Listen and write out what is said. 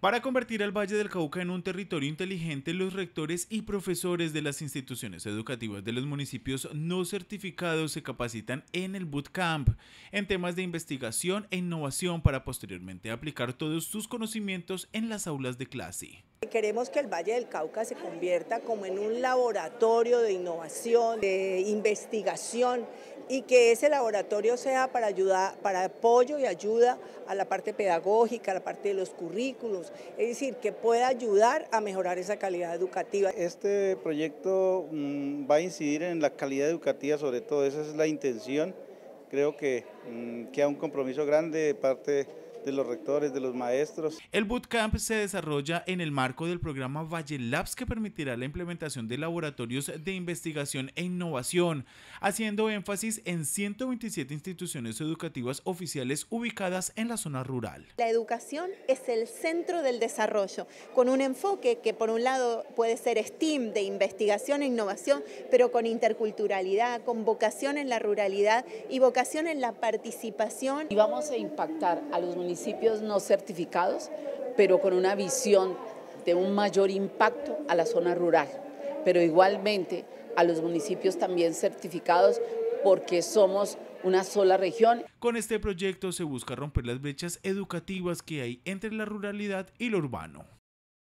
Para convertir al Valle del Cauca en un territorio inteligente, los rectores y profesores de las instituciones educativas de los municipios no certificados se capacitan en el Bootcamp en temas de investigación e innovación para posteriormente aplicar todos sus conocimientos en las aulas de clase. Queremos que el Valle del Cauca se convierta como en un laboratorio de innovación, de investigación, y que ese laboratorio sea para, ayudar, para apoyo y ayuda a la parte pedagógica, a la parte de los currículos, es decir, que pueda ayudar a mejorar esa calidad educativa. Este proyecto mm, va a incidir en la calidad educativa sobre todo, esa es la intención, creo que mmm, queda un compromiso grande de parte de los rectores, de los maestros. El bootcamp se desarrolla en el marco del programa Valle Labs que permitirá la implementación de laboratorios de investigación e innovación, haciendo énfasis en 127 instituciones educativas oficiales ubicadas en la zona rural. La educación es el centro del desarrollo, con un enfoque que por un lado puede ser STEAM de investigación e innovación, pero con interculturalidad, con vocación en la ruralidad y vocación en la participación. Y vamos a impactar a los municipios municipios no certificados, pero con una visión de un mayor impacto a la zona rural, pero igualmente a los municipios también certificados porque somos una sola región. Con este proyecto se busca romper las brechas educativas que hay entre la ruralidad y lo urbano.